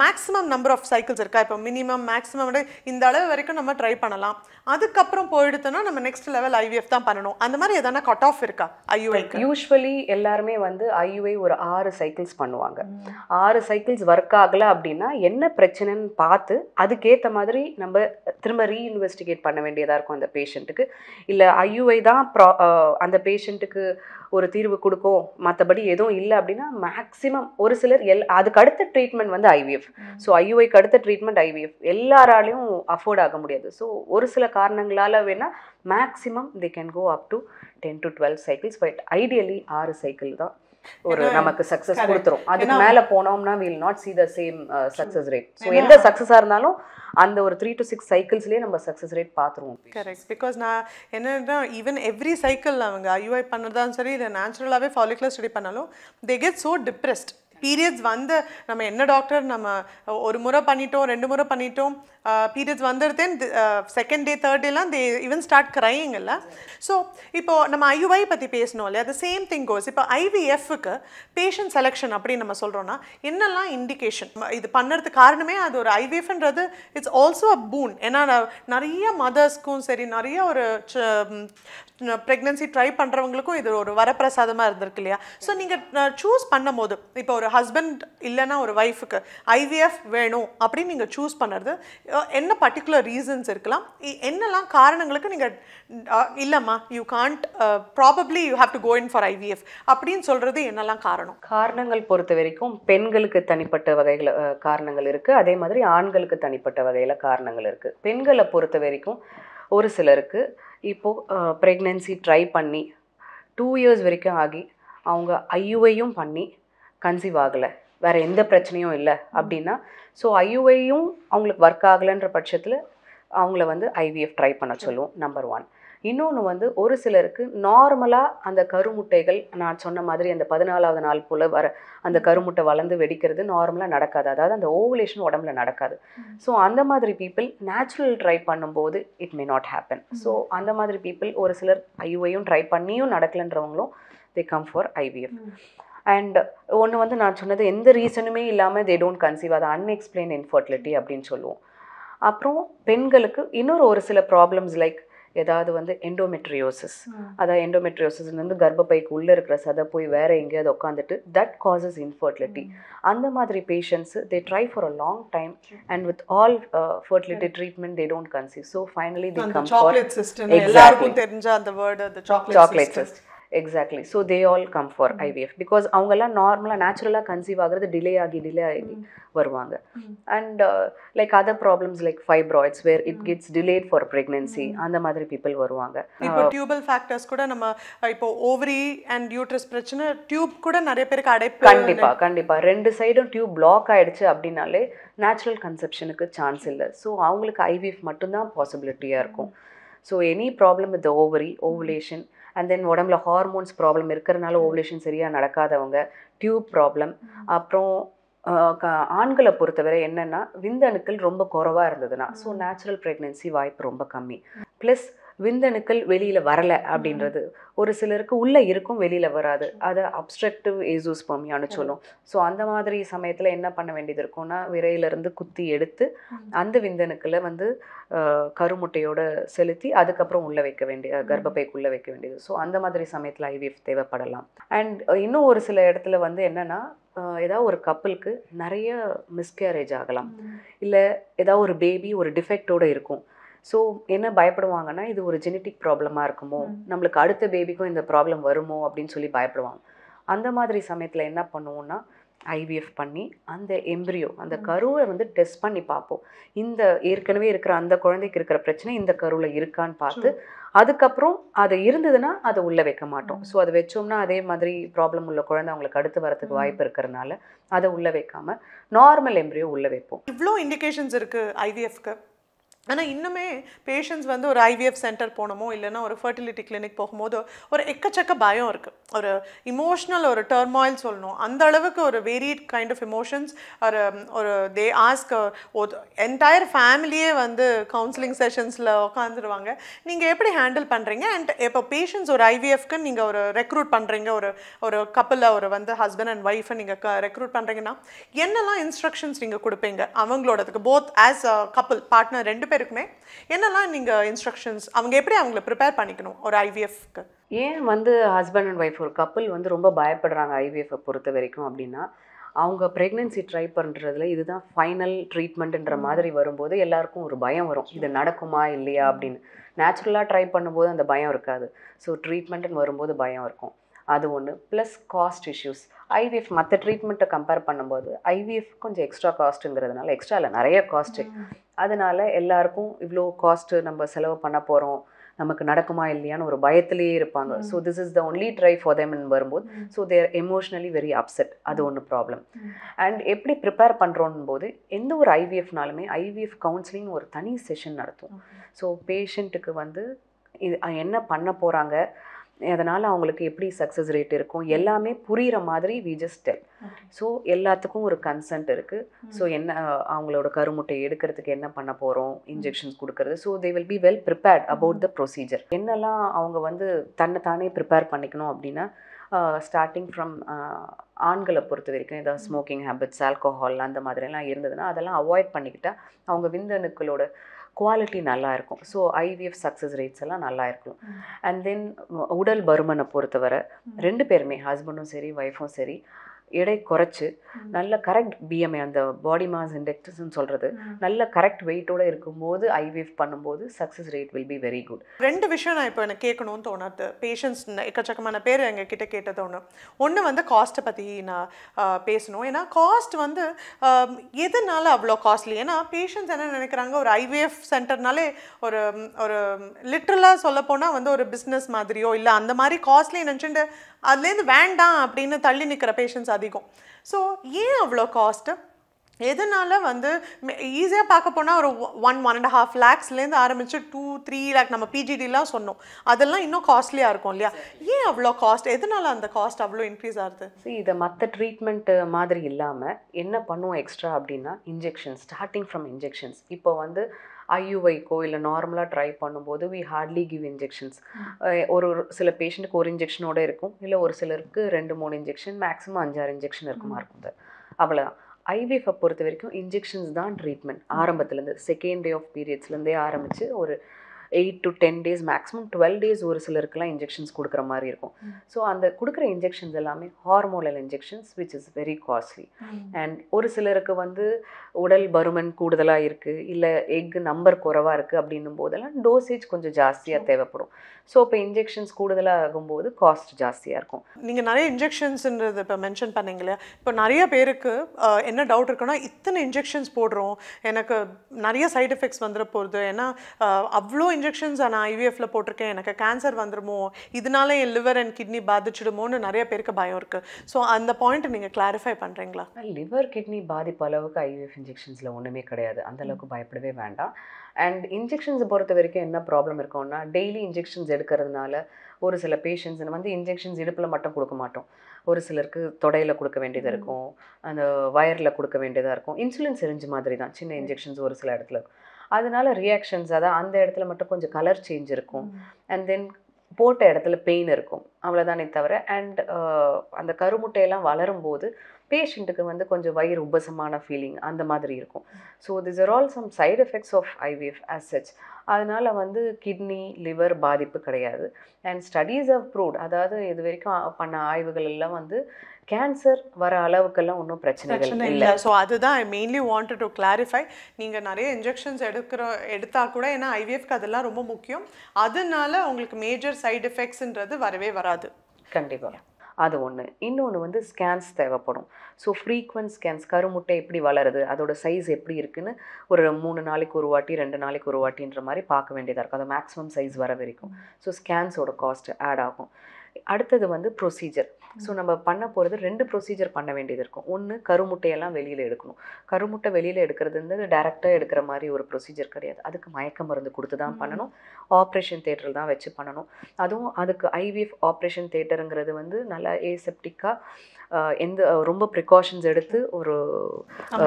மேக்ஸிமம் நம்பர் ஆஃப் சைக்கிள்ஸ் இருக்கா இப்போ மினிமம் மேக்ஸிமம் இந்த அளவு வரைக்கும் நம்ம ட்ரை பண்ணலாம் அதுக்கப்புறம் போயிடுத்துனா நம்ம நெக்ஸ்ட் லெவல் ஐவிஎஃப் தான் பண்ணணும் அந்த மாதிரி எதனா கட் ஆஃப் இருக்கா ஐயுஐ யூஸ்வலி எல்லாருமே வந்து ஐயுஐ ஒரு ஆறு சைக்கிள்ஸ் பண்ணுவாங்க ஆறு சைக்கிள்ஸ் ஒர்க் ஆகலை அப்படின்னா என்ன பிரச்சனைன்னு பார்த்து அதுக்கேற்ற மாதிரி நம்ம திரும்ப ரீஇன்வெஸ்டிகேட் பண்ண வேண்டியதாக இருக்கும் அந்த பேஷண்ட்டுக்கு இல்லை ஐயூஐ தான் ப்ரா அந்த பேஷண்ட்டுக்கு ஒரு தீர்வு கொடுக்கும் மற்றபடி எதுவும் இல்லை அப்படின்னா மேக்ஸிமம் ஒரு சிலர் எல் அதுக்கு அடுத்த ட்ரீட்மெண்ட் வந்து ஐவிஎஃப் ஸோ ஐயுஐக்கு அடுத்த ட்ரீட்மெண்ட் ஐவிஎஃப் எல்லாராலையும் அஃபோர்ட் ஆக முடியாது ஸோ ஒரு சில காரணங்களால் வேணால் maximum they can go up to ten to twelve cycles but ideally ஆறு சைக்கிள் தான் ஒரு நமக்கு சக்ஸஸ் கொடுத்துரும் அதுக்கு மேல போனோம்னா will not see the same success rate so எந்த சக்ஸஸாக இருந்தாலும் அந்த ஒரு த்ரீ டு சிக்ஸ் சைக்கிள்ஸ்லயே நம்ம சக்சஸ் ரேட் பாத்துருவோம் கரெக்ட் பிகாஸ் நான் என்னன்னா ஈவன் எவ்ரி சைக்கிள் அவங்க ஐயூஐ பண்ணுறதாலும் சரி இல்லை நேச்சுரலாகவே ஃபாலிகுலர் ஸ்டடி பண்ணாலும் they get so depressed periods வந்து நம்ம என்ன டாக்டர் நம்ம ஒரு முறை பண்ணிட்டோம் ரெண்டு முறை பண்ணிட்டோம் பீரியட்ஸ் வந்துடுதுன்னு செகண்ட் டே தேர்ட் டேலாம் தே ஈவன் ஸ்டார்ட் கிரையிங் இல்லை ஸோ இப்போ நம்ம ஐயுஐ பற்றி பேசணும் இல்லையா அது சேம் திங் கோஸ் இப்போ ஐவிஎஃப்க்கு பேஷண்ட் செலெக்ஷன் அப்படின்னு நம்ம சொல்கிறோன்னா என்னெல்லாம் இண்டிகேஷன் இது பண்ணுறது காரணமே அது ஒரு ஐவிஎஃப்ன்றது இட்ஸ் ஆல்சோ அ பூன் ஏன்னா நிறைய மதர்ஸ்க்கும் சரி நிறைய ஒரு ப்ரெக்னென்சி ட்ரை பண்ணுறவங்களுக்கும் இது ஒரு வரப்பிரசாதமாக இருந்திருக்கு இல்லையா ஸோ நீங்கள் சூஸ் பண்ணும் போது இப்போ ஒரு ஹஸ்பண்ட் இல்லைன்னா ஒரு ஒய்ஃபுக்கு ஐவிஎஃப் வேணும் அப்படின்னு நீங்கள் சூஸ் பண்ணுறது என்ன பர்டிகுலர் ரீசன்ஸ் இருக்கலாம் என்னெல்லாம் காரணங்களுக்கு நீங்கள் இல்லைம்மா you can't probably you have to go in for IVF அப்படின்னு சொல்கிறது என்னெல்லாம் காரணம் காரணங்கள் பொறுத்த வரைக்கும் பெண்களுக்கு தனிப்பட்ட வகையில் காரணங்கள் இருக்குது அதே மாதிரி ஆண்களுக்கு தனிப்பட்ட வகையில் காரணங்கள் இருக்குது பெண்களை பொறுத்த வரைக்கும் ஒரு சிலருக்கு இப்போது ப்ரெக்னென்சி ட்ரை பண்ணி டூ இயர்ஸ் வரைக்கும் ஆகி அவங்க ஐயுவையும் பண்ணி கன்சீவ் ஆகலை வேறு எந்த பிரச்சனையும் இல்லை அப்படின்னா ஸோ ஐயுவையும் அவங்களுக்கு ஒர்க் ஆகலைன்ற பட்சத்தில் அவங்கள வந்து ஐவிஎஃப் ட்ரை பண்ண சொல்லுவோம் நம்பர் ஒன் இன்னொன்று வந்து ஒரு சிலருக்கு நார்மலாக அந்த கருமுட்டைகள் நான் சொன்ன மாதிரி அந்த பதினாலாவது நாள் போல் வர அந்த கருமுட்டை வளர்ந்து வெடிக்கிறது நார்மலாக நடக்காது அதாவது அந்த ஓவலேஷன் உடம்புல நடக்காது ஸோ அந்த மாதிரி பீப்புள் நேச்சுரல் ட்ரை பண்ணும்போது it may not happen so அந்த மாதிரி பீப்புள் ஒரு சிலர் ஐயுவையும் ட்ரை பண்ணியும் நடக்கலைன்றவங்களும் they come for IVF and ஒன்று வந்து நான் சொன்னது எந்த ரீசனுமே இல்லாமல் தே டோன்ட் கன்சீவ் அதை அன்எக்ஸ்பிளைன் இன்ஃபர்டிலிட்டி அப்படின்னு சொல்லுவோம் அப்புறம் பெண்களுக்கு இன்னொரு ஒரு சில ப்ராப்ளம்ஸ் லைக் ஏதாவது வந்து எண்டோமெட்ரியோசிஸ் அதாவது எண்டோமெட்ரியோசிஸ் வந்து கர்ப்பப்பைக்கு உள்ளே இருக்கிற சதை போய் வேறு எங்கேயாவது உட்காந்துட்டு தட் காசஸ் இன்ஃபர்டிலிட்டி அந்த மாதிரி patients they try for a long time and with all fertility treatment they don't conceive so finally they come system எல்லாருக்கும் தெரிஞ்ச அந்த word chocolate system exactly so they all come for IVF because அவங்கெல்லாம் நார்மலாக நேச்சுரலாக conceive ஆகிறது delay ஆகி delay ஆகி mm. வருவாங்க and like other problems like fibroids where it gets delayed for pregnancy அந்த மாதிரி பீப்புள் வருவாங்க இப்போ டியூபல் uh, ஃபேக்டர்ஸ் கூட நம்ம இப்போ ஓவரி அண்ட் யூட்ரஸ் பிரச்சனை டியூப் கூட நிறைய பேருக்கு அடைப்பு கண்டிப்பாக கண்டிப்பாக ரெண்டு சைடும் டியூப் பிளாக் ஆகிடுச்சு அப்படின்னாலே நேச்சுரல் கன்செப்ஷனுக்கு சான்ஸ் இல்லை ஸோ அவங்களுக்கு ஐவிஎஃப் மட்டும்தான் பாசிபிலிட்டியாக இருக்கும் so any problem with ovary ovulation and then உடம்புல ஹார்மோன்ஸ் ப்ராப்ளம் இருக்கிறனால ஓவலேஷன் சரியாக நடக்காதவங்க டியூப் ப்ராப்ளம் அப்புறம் ஆண்களை பொறுத்தவரை என்னென்னா விந்தணுக்கள் ரொம்ப குறவாக இருந்ததுன்னா ஸோ நேச்சுரல் ப்ரெக்னென்சி வாய்ப்பு ரொம்ப கம்மி ப்ளஸ் விந்தணுக்கள் வெளியில் வரலை அப்படின்றது ஒரு சிலருக்கு உள்ளே இருக்கும் வெளியில் வராது அதை அப்ஸ்ட்ரக்டிவ் ஏசோஸ்பர்மியான்னு சொல்லும் ஸோ அந்த மாதிரி சமயத்தில் என்ன பண்ண வேண்டியது இருக்கும்னா விரையிலேருந்து குத்தி எடுத்து அந்த விந்தணுக்களை வந்து கருமுட்டையோடு செலுத்தி அதுக்கப்புறம் உள்ளே வைக்க வேண்டிய கர்ப்பப்பைக்குள்ளே வைக்க வேண்டியது ஸோ அந்த மாதிரி சமயத்தில் ஐவிஎஃப் தேவைப்படலாம் அண்ட் இன்னும் ஒரு சில இடத்துல வந்து என்னென்னா ஏதாவது ஒரு கப்பலுக்கு நிறைய மிஸ்கேரேஜ் ஆகலாம் இல்லை ஏதாவது ஒரு பேபி ஒரு டிஃபெக்டோடு இருக்கும் ஸோ என்ன பயப்படுவாங்கன்னா இது ஒரு ஜெனட்டிக் ப்ராப்ளமாக இருக்குமோ நம்மளுக்கு அடுத்த பேபிக்கும் இந்த ப்ராப்ளம் வருமோ அப்படின்னு சொல்லி பயப்படுவாங்க அந்த மாதிரி சமயத்தில் என்ன பண்ணுவோம்னா ஐவிஎஃப் பண்ணி அந்த எம்ப்ரியோ அந்த கருவை வந்து டெஸ்ட் பண்ணி பார்ப்போம் இந்த ஏற்கனவே இருக்கிற அந்த குழந்தைக்கு இருக்கிற பிரச்சனை இந்த கருவில் இருக்கான்னு பார்த்து அதுக்கப்புறம் அது இருந்ததுன்னா அதை உள்ளே வைக்க மாட்டோம் ஸோ அதை வச்சோம்னா அதே மாதிரி ப்ராப்ளம் உள்ள குழந்தை அவங்களுக்கு அடுத்து வரதுக்கு வாய்ப்பு இருக்கிறனால அதை உள்ளே வைக்காமல் நார்மல் எம்ப்ரியோ உள்ளே வைப்போம் இவ்வளோ இண்டிகேஷன்ஸ் இருக்குது ஐவிஎஃப்க்கு ஆனால் இன்னுமே பேஷண்ட்ஸ் வந்து ஒரு ஐவிஎஃப் சென்டர் போகணுமோ இல்லைனா ஒரு ஃபர்டிலிட்டி கிளினிக் போகும்போது ஒரு எக்கச்சக்க பயம் இருக்குது ஒரு இமோஷ்னல் ஒரு டர்மாயில் சொல்லணும் அந்த அளவுக்கு ஒரு வெரி கைண்ட் ஆஃப் இமோஷன்ஸ் ஒரு ஒரு தே ஆஸ்க் ஒரு என்டையர் ஃபேமிலியே வந்து கவுன்சிலிங் செஷன்ஸில் உட்காந்துருவாங்க நீங்கள் எப்படி ஹேண்டில் பண்ணுறீங்க அண்ட் இப்போ பேஷண்ட்ஸ் ஒரு ஐவிஎஃப்க்கு நீங்கள் ஒரு ரெக்ரூட் பண்ணுறீங்க ஒரு ஒரு கப்பலில் ஒரு வந்து ஹஸ்பண்ட் அண்ட் ஒய்ஃபை நீங்கள் க ரெக்ரூட் பண்ணுறீங்கன்னா என்னெல்லாம் இன்ஸ்ட்ரக்ஷன்ஸ் நீங்கள் கொடுப்பீங்க அவங்களோடதுக்கு போத் ஆஸ் அ கப்பல் பார்ட்னர் ரெண்டு பேர் பேருக்குமே என்னெல்லாம் நீங்கள் இன்ஸ்ட்ரக்ஷன்ஸ் அவங்க எப்படி அவங்கள ப்ரிப்பேர் பண்ணிக்கணும் ஒரு ஐவிஎஃப்க்கு ஏன் வந்து ஹஸ்பண்ட் அண்ட் ஒய்ஃப் ஒரு கப்புள் வந்து ரொம்ப பயப்படுறாங்க ஐவிஎஃப்பை பொறுத்த வரைக்கும் அப்படின்னா அவங்க ப்ரெக்னென்சி ட்ரை பண்ணுறதுல இதுதான் ஃபைனல் ட்ரீட்மெண்ட்டுன்ற மாதிரி வரும்போது எல்லாருக்கும் ஒரு பயம் வரும் இது நடக்குமா இல்லையா அப்படின்னு நேச்சுரலாக ட்ரை பண்ணும்போது அந்த பயம் இருக்காது ஸோ ட்ரீட்மெண்ட்டுன்னு வரும்போது பயம் இருக்கும் அது ஒன்று ப்ளஸ் காஸ்ட் இஷ்யூஸ் ஐவிஎஃப் மற்ற ட்ரீட்மெண்ட்டை கம்பேர் பண்ணும்போது ஐவிஎஃப் கொஞ்சம் எக்ஸ்ட்ரா காஸ்ட்டுங்கிறதுனால எக்ஸ்ட்ரா இல்லை நிறைய காஸ்ட்டு அதனால் எல்லாருக்கும் இவ்வளோ காஸ்ட்டு நம்ம செலவு பண்ண போகிறோம் நமக்கு நடக்குமா இல்லையான்னு ஒரு பயத்திலேயே இருப்பாங்க so this is the only try for them வரும்போது so there emotionally very upset அது ஒன்று ப்ராப்ளம் அண்ட் எப்படி ப்ரிப்பேர் பண்ணுறோன்னும் போது எந்த ஒரு ஐவிஎஃப்னாலுமே ஐவிஎஃப் கவுன்சிலிங் ஒரு தனி செஷன் நடத்தும் ஸோ பேஷண்ட்டுக்கு வந்து இது என்ன பண்ண போகிறாங்க அதனால் அவங்களுக்கு எப்படி சக்ஸஸ் ரேட் இருக்கும் எல்லாமே புரிகிற மாதிரி வி ஜஸ்ட் டெல் ஸோ எல்லாத்துக்கும் ஒரு கன்சன்ட் இருக்குது ஸோ என்ன அவங்களோட கருமுட்டை எடுக்கிறதுக்கு என்ன பண்ண போகிறோம் இன்ஜெக்ஷன்ஸ் கொடுக்கறது so they will be well prepared about the procedure என்னெல்லாம் அவங்க வந்து தன்னை தானே ப்ரிப்பேர் பண்ணிக்கணும் அப்படின்னா ஸ்டார்டிங் ஃப்ரம் ஆண்களை பொறுத்த வரைக்கும் ஏதாவது ஸ்மோக்கிங் ஹேபிட்ஸ் ஆல்கோஹால் அந்த மாதிரிலாம் இருந்ததுன்னா அதெல்லாம் அவாய்ட் பண்ணிக்கிட்டால் அவங்க விந்தணுக்களோட குவாலிட்டி நல்லா இருக்கும் ஸோ ஐவிஎஃப் சக்ஸஸ் ரேட்ஸ் எல்லாம் நல்லா இருக்கும் அண்ட் தென் உடல் பருமனை பொறுத்தவரை ரெண்டு பேருமே ஹஸ்பண்டும் சரி ஒய்ஃபும் சரி எடை குறைச்சி நல்ல கரெக்ட் பிஎம்ஐ அந்த பாடி மாஸ் இண்டெக்ஸ்ன்னு சொல்கிறது நல்ல கரெக்ட் வெயிட்டோடு இருக்கும்போது ஐவிஎஃப் பண்ணும்போது success rate will be very good ரெண்டு விஷயம் நான் இப்போ எனக்கு கேட்கணும்னு தோணாது பேஷன்ஸ் எக்கச்சக்கமான பேர் எங்ககிட்ட கேட்டது ஒன்று ஒன்று வந்து காஸ்ட்டை பற்றி நான் பேசணும் ஏன்னா காஸ்ட் வந்து எதனால அவ்வளோ காஸ்ட்லி ஏன்னா பேஷன்ஸ் என்ன நினைக்கிறாங்க ஒரு ஐவிஎஃப் சென்டர்னாலே ஒரு ஒரு லிட்ரலாக சொல்லப்போனால் வந்து ஒரு பிஸ்னஸ் மாதிரியோ இல்லை அந்த மாதிரி காஸ்ட்லி நினச்சிட்டு அதுலேருந்து வேண்டாம் அப்படின்னு தள்ளி நிற்கிற பேஷன்ஸ் அது அதிகம் ஸோ ஏன் அவ்வளோ காஸ்ட்டு எதனால் வந்து ஈஸியாக பார்க்க போனால் ஒரு ஒன் ஒன் அண்ட் ஹாஃப் லேக்ஸ்லேருந்து ஆரம்பித்து டூ த்ரீ லேக் நம்ம பிஜிடிலாம் சொன்னோம் அதெல்லாம் இன்னும் காஸ்ட்லியாக இருக்கும் இல்லையா ஏன் அவ்வளோ காஸ்ட் எதனால் அந்த காஸ்ட் அவ்வளோ இன்க்ரீஸ் ஆகுது சரி இதை மற்ற ட்ரீட்மெண்ட் மாதிரி இல்லாமல் என்ன பண்ணுவோம் எக்ஸ்ட்ரா அப்படின்னா இன்ஜெக்ஷன் ஸ்டார்டிங் ஃப்ரம் இன்ஜெக்ஷன்ஸ் இப்போ வந்து ஐயுவைக்கோ இல்லை நார்மலாக ட்ரை பண்ணும்போது வி ஹார்ட்லி கிவ் இன்ஜெக்ஷன்ஸ் ஒரு சில பேஷண்ட்டுக்கு ஒரு இன்ஜெக்ஷனோட இருக்கும் இல்லை ஒரு சிலருக்கு ரெண்டு மூணு இன்ஜெக்ஷன் மேக்ஸிமம் அஞ்சாறு இன்ஜெக்ஷன் இருக்குமா இருக்கும் சார் அவ்வளோதான் ஐவிஎஃப் பொறுத்த வரைக்கும் இன்ஜெக்ஷன்ஸ் தான் ட்ரீட்மெண்ட் ஆரம்பத்துலேருந்து செகண்ட் டே ஆஃப் பீரியட்ஸ்லேருந்தே ஆரம்பித்து ஒரு eight to ten days maximum twelve days ஒரு சிலருக்குலாம் இன்ஜெக்ஷன்ஸ் கொடுக்குற மாதிரி இருக்கும் ஸோ அந்த கொடுக்குற இன்ஜெக்ஷன்ஸ் எல்லாமே hormonal injections which is very costly and ஒரு சிலருக்கு வந்து உடல் பருமன் கூடுதலாக இருக்குது இல்லை எக் நம்பர் குறவாக இருக்குது அப்படின்னும் போதெல்லாம் டோசேஜ் கொஞ்சம் ஜாஸ்தியாக தேவைப்படும் ஸோ இப்போ இன்ஜெக்ஷன்ஸ் கூடுதலாக ஆகும்போது காஸ்ட் ஜாஸ்தியாக இருக்கும் நீங்கள் நிறைய இன்ஜெக்ஷன்ஸ்ன்றது இப்போ மென்ஷன் பண்ணீங்க இப்போ நிறைய பேருக்கு என்ன டவுட் இருக்குன்னா இத்தனை இன்ஜெக்ஷன்ஸ் போடுறோம் எனக்கு நிறைய சைட் எஃபெக்ட்ஸ் வந்துட போகிறது ஏன்னா அவ்வளோ இன்ஜெக்ஷன்ஸ் நான் ஐவிஎஃப்ல போட்டிருக்கேன் எனக்கு கேன்சர் வந்துடுமோ இதனால என் லிவர் அண்ட் கிட்னி பாதிச்சிடுமோன்னு நிறைய பேருக்கு பயம் இருக்குது ஸோ அந்த பாயிண்ட் நீங்கள் கிளாரிஃபை பண்ணுறீங்களா லிவர் கிட்னி பாதிப்பு அளவுக்கு ஐவிஎஃப் இன்ஜெக்ஷன்ஸில் ஒன்றுமே கிடையாது அந்தளவுக்கு பயப்படவே வேண்டாம் அண்ட் இன்ஜெக்ஷன்ஸ் பொறுத்த வரைக்கும் என்ன ப்ராப்ளம் இருக்கும்னா டெய்லி இன்ஜெக்ஷன்ஸ் எடுக்கிறதுனால ஒரு சில பேஷண்ட்ஸ் வந்து இன்ஜெக்ஷன்ஸ் இடுப்பில் மட்டும் கொடுக்க மாட்டோம் ஒரு சிலருக்கு தொடையில் கொடுக்க வேண்டியதாக இருக்கும் அந்த வயரில் கொடுக்க வேண்டியதாக இருக்கும் இன்சுலின் செரிஞ்ச மாதிரி தான் சின்ன இன்ஜெக்ஷன்ஸ் ஒரு சில இடத்துல இருக்கும் அதனால ரியாக்ஷன்ஸ் அதான் அந்த இடத்துல மட்டும் கொஞ்சம் கலர் சேஞ்ச் இருக்கும் அண்ட் தென் போட்ட இடத்துல பெயின் இருக்கும் அவ்வளோதானே தவிர அண்ட் அந்த கருமுட்டையெல்லாம் வளரும்போது பேஷண்ட்டுக்கு வந்து கொஞ்சம் வயிறு உபசமான ஃபீலிங் அந்த மாதிரி இருக்கும் so this are all some side effects of IVF as such அதனால் வந்து கிட்னி லிவர் பாதிப்பு கிடையாது அண்ட் ஸ்டடீஸ் ஆஃப் ப்ரூட் அதாவது இது வரைக்கும் பண்ண ஆய்வுகள் எல்லாம் வந்து கேன்சர் வர அளவுக்கெல்லாம் ஒன்றும் பிரச்சனை இல்லை ஸோ அதுதான் I mainly wanted to clarify நீங்கள் நிறைய இன்ஜெக்ஷன்ஸ் எடுக்கிற எடுத்தால் கூட ஏன்னா ஐவிஎஃப்க்கு அதெல்லாம் ரொம்ப முக்கியம் அதனால உங்களுக்கு மேஜர் சைடு எஃபெக்ட்ஸ்ன்றது வரவே வராது கண்டிப்பாக அது ஒன்று இன்னொன்று வந்து ஸ்கேன்ஸ் தேவைப்படும் ஸோ ஃப்ரீக்வெண்ட் ஸ்கேன்ஸ் கருமுட்டை எப்படி வளருது அதோட சைஸ் எப்படி இருக்குதுன்னு ஒரு மூணு நாளைக்கு ஒரு வாட்டி ரெண்டு நாளைக்கு ஒரு வாட்டின்ற மாதிரி பார்க்க வேண்டியதாக இருக்கும் அது மேக்ஸிமம் சைஸ் வர வரைக்கும் ஸோ ஸ்கேன்ஸோட காஸ்ட் ஆட் ஆகும் அடுத்தது வந்து ப்ரொசீஜர் ஸோ நம்ம பண்ண போகிறது ரெண்டு ப்ரொசீஜர் பண்ண வேண்டியது இருக்கும் ஒன்று கருமுட்டையெல்லாம் வெளியில் எடுக்கணும் கருமுட்டை வெளியில் எடுக்கிறதுன்றது டேரெக்டாக எடுக்கிற மாதிரி ஒரு ப்ரொசீஜர் கிடையாது அதுக்கு மயக்க மருந்து கொடுத்து தான் பண்ணணும் ஆப்ரேஷன் தேட்டரில் தான் வச்சு பண்ணணும் அதுவும் அதுக்கு ஐவிஎஃப் ஆப்ரேஷன் தேட்டருங்கிறது வந்து நல்லா ஏசெப்டிக்காக எந்த ரொம்ப ப்ரிகாஷன்ஸ் எடுத்து ஒரு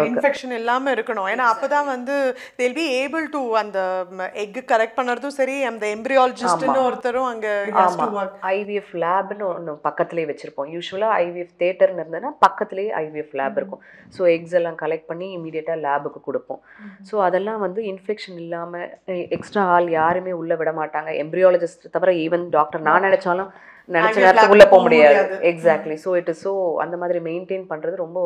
இன்ஃபெக்ஷன் இல்லாமல் இருக்கணும் ஏன்னா அப்போ தான் வந்து தேல் பி ஏபிள் டு அந்த எக் கரெக்ட் பண்ணுறதும் சரி அந்த எம்பிரியாலஜிஸ்ட்னு ஒருத்தரும் அங்கே ஐவிஎஃப் லேப்னு ஒன்று பக்கத்துலேயே வச்சுருப்போம் வச்சுப்போம் யூஸ்வலாக ஐவிஎஃப் தேட்டர்னு இருந்ததுன்னா பக்கத்துலேயே ஐவிஎஃப் லேப் இருக்கும் ஸோ எக்ஸ் எல்லாம் கலெக்ட் பண்ணி இமீடியட்டாக லேபுக்கு கொடுப்போம் ஸோ அதெல்லாம் வந்து இன்ஃபெக்ஷன் இல்லாமல் எக்ஸ்ட்ரா ஆள் யாருமே உள்ளே விட மாட்டாங்க எம்ப்ரியாலஜிஸ்ட் தவிர ஈவன் டாக்டர் நான் நினச்சாலும் நினச்ச நேரத்துக்குள்ளே போக முடியாது exactly so it is so அந்த மாதிரி மெயின்டைன் பண்ணுறது ரொம்ப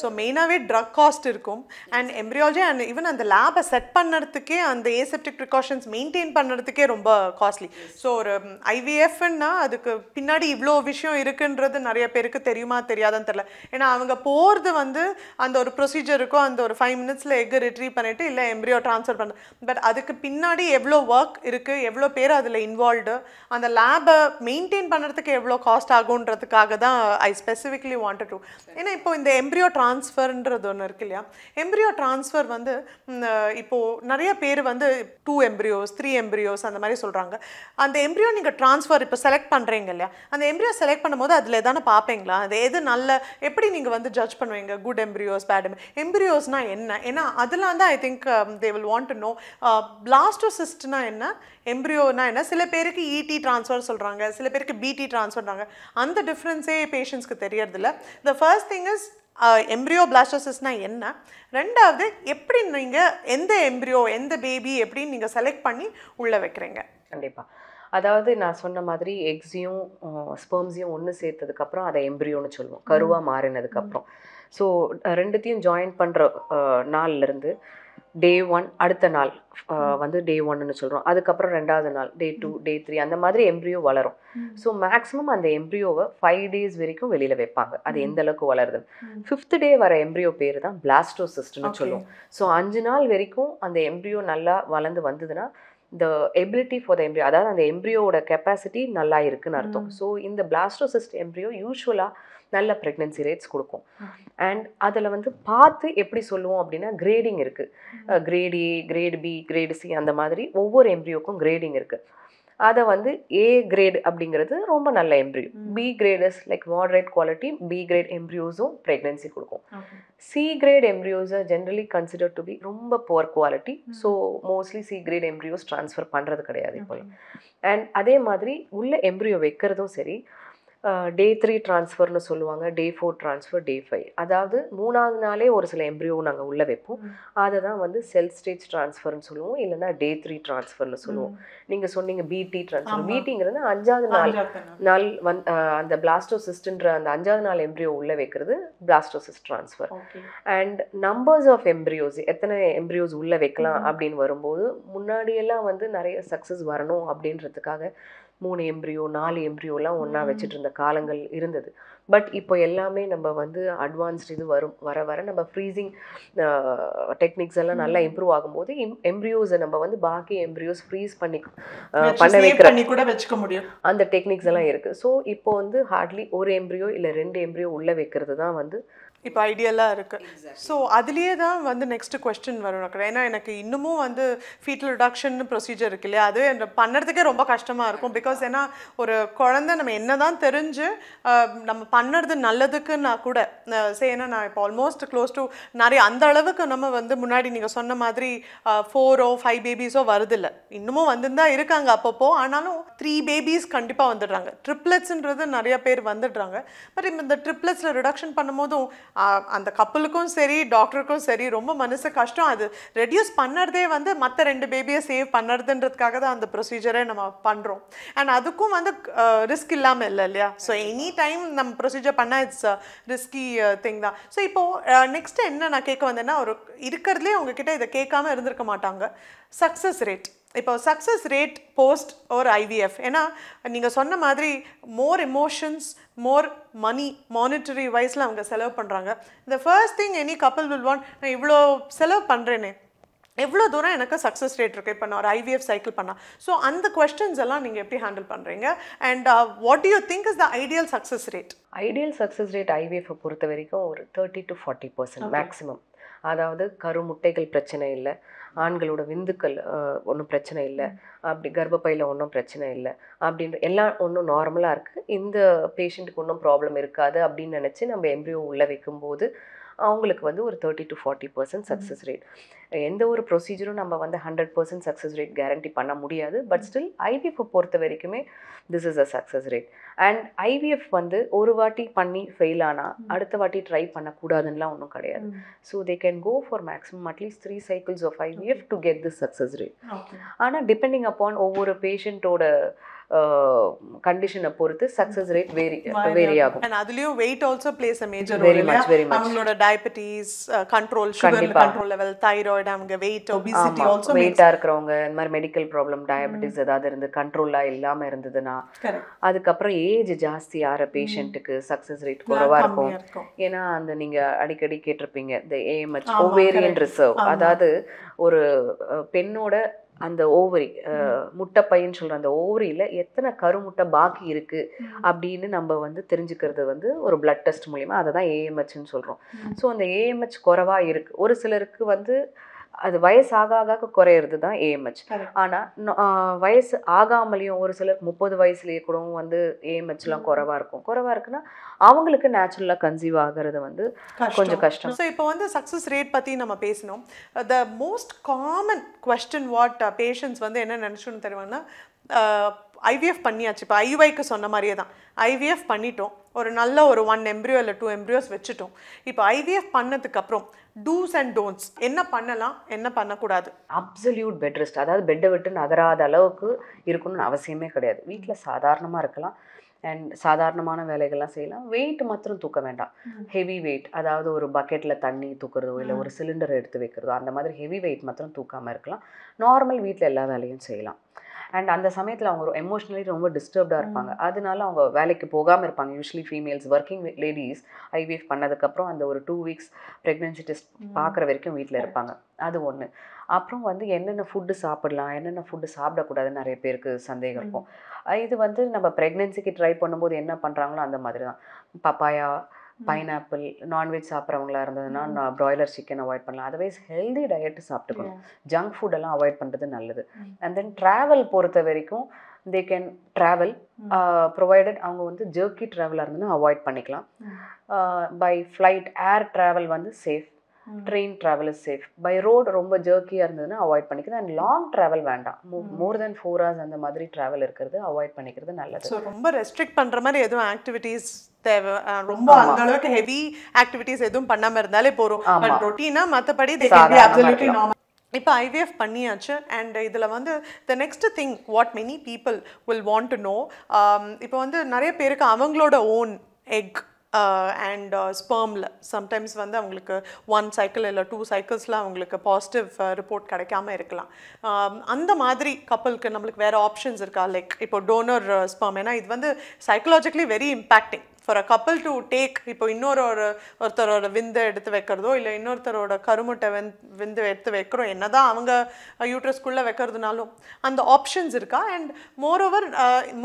ஸோ மெயினாகவே ட்ரக் காஸ்ட் இருக்கும் அண்ட் எம்ப்ரியாலஜி அண்ட் ஈவன் அந்த லேபை செட் பண்ணுறதுக்கே அந்த ஏசெப்டிக் ப்ரிகாஷன்ஸ் மெயின்டைன் பண்ணுறதுக்கே ரொம்ப காஸ்ட்லி ஸோ ஒரு ஐவிஎஃப்னா அதுக்கு பின்னாடி இவ்வளோ விஷயம் இருக்குன்றது நிறைய பேருக்கு தெரியுமா தெரியாதான்னு தெரில ஏன்னா அவங்க போகிறது வந்து அந்த ஒரு ப்ரொசீஜர் இருக்கும் அந்த ஒரு ஃபைவ் மினிட்ஸில் எக் ரிட்ரீவ் பண்ணிவிட்டு இல்லை எம்ப்ரியோ ட்ரான்ஸ்ஃபர் பண்ண பட் அதுக்கு பின்னாடி எவ்வளோ ஒர்க் இருக்குது எவ்வளோ பேர் அதில் இன்வால்வ்டு அந்த லேபை மெயின்டைன் ரீகெயின் பண்ணுறதுக்கு எவ்வளோ காஸ்ட் ஆகுன்றதுக்காக தான் ஐ ஸ்பெசிஃபிக்லி வாண்ட் டு ஏன்னா இப்போ இந்த எம்ப்ரியோ ட்ரான்ஸ்ஃபர்ன்றது ஒன்று இருக்கு இல்லையா எம்ப்ரியோ ட்ரான்ஸ்ஃபர் வந்து இப்போது நிறைய பேர் வந்து டூ எம்ப்ரியோஸ் த்ரீ எம்ப்ரியோஸ் அந்த மாதிரி சொல்கிறாங்க அந்த எம்ப்ரியோ நீங்கள் ட்ரான்ஸ்ஃபர் இப்போ செலக்ட் பண்ணுறீங்க இல்லையா அந்த எம்ப்ரியோ செலக்ட் பண்ணும்போது அதில் எதானே பார்ப்பீங்களா அது எது நல்ல எப்படி நீங்கள் வந்து ஜட்ஜ் பண்ணுவீங்க குட் எம்ப்ரியோஸ் பேட் எம்ப்ரியோ எம்ப்ரியோஸ்னால் என்ன ஏன்னா அதில் வந்து I think they will want to know பிளாஸ்டோசிஸ்ட்னா என்ன எம்ப்ரியோனா என்ன சில பேருக்கு இடி e ட்ரான்ஸ்ஃபர் சொல்கிறாங்க சில பேருக்கு டு பிடி ட்ரான்ஸ்ஃபர்னாங்க அந்த டிஃப்ரென்ஸே பேஷண்ட்ஸ்க்கு தெரியறதில்ல the first thing is embryo பிளாஸ்டோசிஸ்னால் என்ன ரெண்டாவது எப்படி நீங்கள் எந்த எம்ப்ரியோ எந்த பேபி எப்படின்னு நீங்கள் செலக்ட் பண்ணி உள்ளே வைக்கிறீங்க கண்டிப்பாக அதாவது நான் சொன்ன மாதிரி எக்ஸையும் ஸ்பெர்ம்ஸையும் ஒன்று சேர்த்ததுக்கப்புறம் அதை எம்ப்ரியோன்னு சொல்லுவோம் கருவாக மாறினதுக்கப்புறம் ஸோ ரெண்டுத்தையும் ஜாயின் பண்ணுற நாள்லேருந்து டே ஒன் அடுத்த நாள் வந்து டே ஒன்னு சொல்கிறோம் அதுக்கப்புறம் ரெண்டாவது நாள் டே டூ டே த்ரீ அந்த மாதிரி எம்ப்ரியோ வளரும் ஸோ மேக்ஸிமம் அந்த எம்ப்ரியோவை ஃபைவ் டேஸ் வரைக்கும் வெளியில் வைப்பாங்க அது எந்த அளவுக்கு வளருது ஃபிஃப்த் டே வர எம்ப்ரியோ பேர் தான் பிளாஸ்டோசிஸ்ட்னு சொல்லுவோம் ஸோ அஞ்சு நாள் வரைக்கும் அந்த எம்ப்ரியோ நல்லா வளர்ந்து வந்ததுன்னா இந்த எபிலிட்டி ஃபார் த எம்ப்ரியோ அதாவது அந்த எம்ப்ரியோட கெப்பாசிட்டி நல்லா இருக்குன்னு அர்த்தம் ஸோ இந்த பிளாஸ்டோசிஸ்ட் எம்ப்ரியோ யூஸ்வலாக நல்ல ப்ரெக்னென்சி ரேட்ஸ் கொடுக்கும் அண்ட் அதில் வந்து பார்த்து எப்படி சொல்லுவோம் அப்படின்னா கிரேடிங் இருக்குது grade A grade B grade C அந்த மாதிரி ஒவ்வொரு எம்ப்ரியோக்கும் கிரேடிங் இருக்குது அதை வந்து ஏ கிரேட் அப்படிங்கிறது ரொம்ப நல்ல embryo B grades like moderate quality B grade எம்ப்ரியோஸும் ப்ரெக்னென்சி கொடுக்கும் சி கிரேட் எம்ப்ரியோஸை ஜென்ரலி கன்சிடர் டு பி ரொம்ப poor quality so mostly C grade embryos transfer பண்ணுறது கிடையாது இப்போ அண்ட் அதே மாதிரி உள்ள எம்ப்ரியோ வைக்கிறதும் சரி டே த்ரீ ட்ரான்ஸ்ஃபர்னு சொல்லுவாங்க day four transfer day five அதாவது மூணாவது நாளே ஒரு சில எம்ப்ரியோ நாங்கள் உள்ளே வைப்போம் அதை தான் வந்து செல் ஸ்டேஜ் ட்ரான்ஸ்ஃபர்னு சொல்லுவோம் இல்லைனா டே த்ரீ ட்ரான்ஸ்ஃபர்னு சொல்லுவோம் நீங்கள் சொன்னீங்க பிடி ட்ரான்ஸ்ஃபர் பிடிங்கிறது அஞ்சாவது நாள் நாள் வந் அந்த பிளாஸ்டோசிஸ்டுன்ற அந்த அஞ்சாவது நாள் எம்ப்ரியோ உள்ளே வைக்கிறது blastocyst transfer and numbers of embryos எத்தனை எம்ப்ரியோஸ் உள்ளே வைக்கலாம் அப்படின்னு வரும்போது முன்னாடியெல்லாம் வந்து நிறைய சக்ஸஸ் வரணும் அப்படின்றதுக்காக மூணு எம்ப்ரியோ நாலு எம்ப்ரியோலாம் ஒன்றா வச்சுட்டு இருந்த காலங்கள் இருந்தது பட் இப்போ எல்லாமே நம்ம வந்து அட்வான்ஸ்டு இது வரும் வர வர நம்ம ஃப்ரீசிங் டெக்னிக்ஸ் எல்லாம் நல்லா இம்ப்ரூவ் ஆகும்போது எம்ப்ரியோஸை நம்ம வந்து பாக்கி எம்ப்ரியோஸ் ஃப்ரீஸ் பண்ணி பண்ண வைக்கிற கூட வச்சுக்க முடியும் அந்த டெக்னிக்ஸ் எல்லாம் இருக்குது ஸோ இப்போ வந்து ஹார்ட்லி ஒரு எம்ப்ரியோ இல்லை ரெண்டு எம்ப்ரியோ உள்ளே வைக்கிறது தான் வந்து இப்போ ஐடியலாக இருக்குது ஸோ அதுலேயே தான் வந்து நெக்ஸ்ட் கொஸ்டின் வரும் டாக்டர் ஏன்னா எனக்கு இன்னமும் வந்து ஃபீட்டல் ரிடக்ஷன் ப்ரொசீஜர் இருக்கு இல்லையா அது என் பண்ணுறதுக்கே ரொம்ப கஷ்டமாக இருக்கும் பிகாஸ் ஏன்னா ஒரு குழந்தை நம்ம என்ன தான் தெரிஞ்சு நம்ம பண்ணுறது நல்லதுக்குன்னா கூட ஏன்னா நான் இப்போ ஆல்மோஸ்ட் க்ளோஸ் டு நிறைய அந்த அளவுக்கு நம்ம வந்து முன்னாடி நீங்கள் சொன்ன மாதிரி ஃபோரோ ஃபைவ் பேபிஸோ வருதில்ல இன்னமும் வந்துருந்தா இருக்காங்க அப்பப்போ ஆனாலும் த்ரீ பேபிஸ் கண்டிப்பாக வந்துடுறாங்க ட்ரிப்ளெட்ஸ்ன்றது நிறைய பேர் வந்துடுறாங்க பட் இந்த ட்ரிப்ளெட்ஸில் ரிடக்ஷன் பண்ணும்போதும் அந்த கப்பலுக்கும் சரி டாக்டருக்கும் சரி ரொம்ப மனசு கஷ்டம் அது ரெடியூஸ் பண்ணுறதே வந்து மற்ற ரெண்டு பேபியை சேவ் பண்ணுறதுன்றதுக்காக தான் அந்த ப்ரொசீஜரை நம்ம பண்ணுறோம் அண்ட் அதுக்கும் வந்து ரிஸ்க் இல்லாமல் இல்லை இல்லையா ஸோ எனி டைம் நம்ம ப்ரொசீஜர் பண்ணால் இட்ஸ் ரிஸ்கி திங் தான் ஸோ இப்போது நெக்ஸ்ட்டு என்ன நான் கேட்க வந்தேன்னா ஒரு இருக்கிறதுலே உங்ககிட்ட இதை கேட்காம இருந்திருக்க மாட்டாங்க சக்ஸஸ் ரேட் இப்போ சக்ஸஸ் ரேட் போஸ்ட் ஒரு ஐவிஎஃப் ஏன்னா நீங்கள் சொன்ன மாதிரி மோர் எமோஷன்ஸ் மோர் மணி மானிட்டரி வைஸில் அவங்க செலவு பண்ணுறாங்க இந்த first thing any couple will want நான் இவ்வளோ செலவு பண்ணுறேனே எவ்வளோ தூரம் எனக்கு சக்ஸஸ் ரேட் இருக்குது இப்போ நான் ஒரு ஐவிஎஃப் சைக்கிள் பண்ணால் ஸோ அந்த கொஸ்டின்ஸ் எல்லாம் நீங்கள் எப்படி ஹேண்டில் பண்ணுறீங்க and what you think is the ideal success rate ideal success rate IVF பொறுத்த வரைக்கும் ஒரு thirty to forty percent maximum அதாவது கருமுட்டைகள் பிரச்சனை இல்லை ஆண்களோட விந்துக்கள் ஒன்றும் பிரச்சனை இல்லை அப்படி கர்ப்பப்பையில் ஒன்றும் பிரச்சனை இல்லை அப்படின்ற எல்லாம் ஒன்றும் நார்மலாக இருக்குது இந்த பேஷண்ட்டுக்கு ஒன்றும் ப்ராப்ளம் இருக்காது அப்படின்னு நினச்சி நம்ம எம்பியோ உள்ளே வைக்கும்போது அவங்களுக்கு வந்து ஒரு thirty to forty percent success rate எந்த ஒரு ப்ரொசீஜரும் நம்ம வந்து hundred percent success rate guarantee பண்ண முடியாது பட் ஸ்டில் ஐவிஎஃப் பொறுத்த வரைக்குமே this is a success rate and IVF வந்து ஒரு வாட்டி பண்ணி ஃபெயில் ஆனால் அடுத்த வாட்டி ட்ரை பண்ணக்கூடாதுன்னெலாம் ஒன்றும் கிடையாது so they can go for maximum at least three cycles of IVF to get this success rate ஆனால் டிபெண்டிங் அப்பான் ஒவ்வொரு பேஷண்ட்டோட கண்டிஷனை பொறுத்து சக்ஸஸ் ரேட் வேரி வேரி ஆகும் அதுலயும் weight also plays a major very much very much அவங்களோட diabetes control sugar control level thyroid அவங்க weight obesity also வெயிட்டா இருக்கிறவங்க இந்த மாதிரி மெடிக்கல் ப்ராப்ளம் டயபெட்டிஸ் ஏதாவது இருந்து கண்ட்ரோலா இல்லாம இருந்ததுன்னா அதுக்கப்புறம் ஏஜ் ஜாஸ்தி ஆற பேஷண்ட்டுக்கு சக்சஸ் ரேட் குறைவா இருக்கும் ஏன்னா அந்த நீங்க அடிக்கடி கேட்டிருப்பீங்க இந்த ஏஎம்ஹெச் ஓவேரியன் ரிசர்வ் அதாவது ஒரு பெண்ணோட அந்த ஓவரி பையன் சொல்கிற அந்த ஓவரியில் எத்தனை கருமுட்டை பாக்கி இருக்குது அப்படின்னு நம்ம வந்து தெரிஞ்சுக்கிறது வந்து ஒரு பிளட் டெஸ்ட் மூலிமா அதை தான் ஏஎம்ஹெச்னு சொல்கிறோம் ஸோ அந்த ஏஎம்ஹெச் குறவாக இருக்குது ஒரு சிலருக்கு வந்து அது வயசு ஆக ஆக குறையிறது தான் ஏஎம்ஹெச் ஆனால் வயசு ஆகாமலேயும் ஒரு சிலர் முப்பது வயசுலேயே கூட வந்து ஏஎம்ஹெச்லாம் குறைவாக இருக்கும் குறைவாக இருக்குன்னா அவங்களுக்கு நேச்சுரலாக கன்சீவ் ஆகிறது வந்து கொஞ்சம் கஷ்டம் ஸோ இப்போ வந்து சக்ஸஸ் ரேட் பற்றி நம்ம பேசினோம் the most common question what patients வந்து என்ன நினச்சோன்னு தெரியுமான்னா ஐவிஎஃப் பண்ணியாச்சு இப்போ ஐயுஐக்கு சொன்ன மாதிரியே தான் ஐவிஎஃப் பண்ணிட்டோம் ஒரு நல்ல ஒரு ஒன் எம்ப்ரியோ இல்லை டூ எம்ப்ரியோஸ் வச்சுட்டோம் இப்போ ஐவிஎஃப் பண்ணதுக்கப்புறம் டூஸ் அண்ட் டோன்ட்ஸ் என்ன பண்ணலாம் என்ன பண்ணக்கூடாது அப்சல்யூட் பெட் ரெஸ்ட் அதாவது பெட்டை விட்டு நகராத அளவுக்கு இருக்கணும்னு அவசியமே கிடையாது வீட்டில் சாதாரணமாக இருக்கலாம் அண்ட் சாதாரணமான வேலைகள்லாம் செய்யலாம் வெயிட் மாத்திரம் தூக்க வேண்டாம் ஹெவி வெயிட் அதாவது ஒரு பக்கெட்டில் தண்ணி தூக்குறதோ இல்லை ஒரு சிலிண்டர் எடுத்து வைக்கிறதோ அந்த மாதிரி ஹெவி வெயிட் மாத்திரம் தூக்காமல் இருக்கலாம் நார்மல் வீட்டில் எல்லா வேலையும் செய்யலாம் அண்ட் அந்த சமயத்தில் அவங்க எமோஷ்னலி ரொம்ப டிஸ்டர்ப்டாக இருப்பாங்க அதனால அவங்க வேலைக்கு போகாமல் இருப்பாங்க usually females working ladies IVF பண்ணதுக்கப்புறம் அந்த ஒரு டூ வீக்ஸ் ப்ரெக்னென்சி டெஸ்ட் பார்க்குற வரைக்கும் வீட்டில் இருப்பாங்க அது ஒன்று அப்புறம் வந்து என்னென்ன ஃபுட்டு சாப்பிடலாம் என்னென்ன ஃபுட்டு சாப்பிடக்கூடாதுன்னு நிறைய பேருக்கு சந்தேகம் இருக்கும் இது வந்து நம்ம ப்ரெக்னென்சிக்கு ட்ரை பண்ணும்போது என்ன பண்ணுறாங்களோ அந்த மாதிரி தான் பப்பாயா பைனாப்பிள் நான்வெஜ் சாப்பிட்றவங்களா இருந்ததுன்னா நான் ப்ராய்லர் சிக்கன் அவாய்ட் பண்ணலாம் அதர்வைஸ் ஹெல்தி டயட்டு சாப்பிட்டுக்கணும் ஜங்க் ஃபுட்டெல்லாம் அவாய்ட் பண்ணுறது நல்லது அண்ட் தென் ட்ராவல் பொறுத்த வரைக்கும் தே கேன் ட்ராவல் ப்ரொவைடட் அவங்க வந்து ஜேர்க்கி ட்ராவலாக இருந்ததுன்னா அவாய்ட் பண்ணிக்கலாம் பை ஃப்ளைட் ஏர் ட்ராவல் வந்து safe train travel is safe by road ரொம்ப ஜேர்க்கியாக இருந்ததுன்னா அவாய்ட் பண்ணிக்கிறது அண்ட் லாங் ட்ராவல் வேண்டாம் மோர் தென் ஃபோர் ஹவர்ஸ் அந்த மாதிரி ட்ராவல் இருக்கிறது அவாய்ட் பண்ணிக்கிறது நல்லது ஸோ ரொம்ப ரெஸ்ட்ரிக்ட் பண்ணுற மாதிரி எதுவும் ஆக்டிவிட்டீஸ் தேவை ரொம்ப அந்த அளவுக்கு ஹெவி ஆக்டிவிட்டீஸ் எதுவும் பண்ணாமல் இருந்தாலே போகிறோம் பட் ரொட்டீனா மற்றபடி இப்போ ஐவிஎஃப் பண்ணியாச்சு அண்ட் இதில் வந்து the next thing what many people will want to know இப்போ வந்து நிறைய பேருக்கு அவங்களோட ஓன் எக் அண்ட் ஸ்பெர்மில் சம்டைம்ஸ் வந்து அவங்களுக்கு ஒன் சைக்கிள் இல்லை டூ சைக்கிள்ஸில் அவங்களுக்கு பாசிட்டிவ் ரிப்போர்ட் uh, கிடைக்காம இருக்கலாம் um, அந்த மாதிரி கப்பலுக்கு நம்மளுக்கு வேறு ஆப்ஷன்ஸ் இருக்கா லைக் இப்போ டோனர் ஸ்பெர்ம் uh, ஏன்னா இது வந்து psychologically very impacting for a couple to take இப்போ இன்னொரு ஒரு ஒருத்தரோட விந்தை எடுத்து வைக்கிறதோ இல்லை இன்னொருத்தரோட கருமுட்டை வெந் விந்து எடுத்து வைக்கிறோம் என்ன தான் அவங்க யூட்ரஸ்குள்ளே வைக்கிறதுனாலும் அந்த ஆப்ஷன்ஸ் இருக்கா அண்ட் மோர் ஓவர்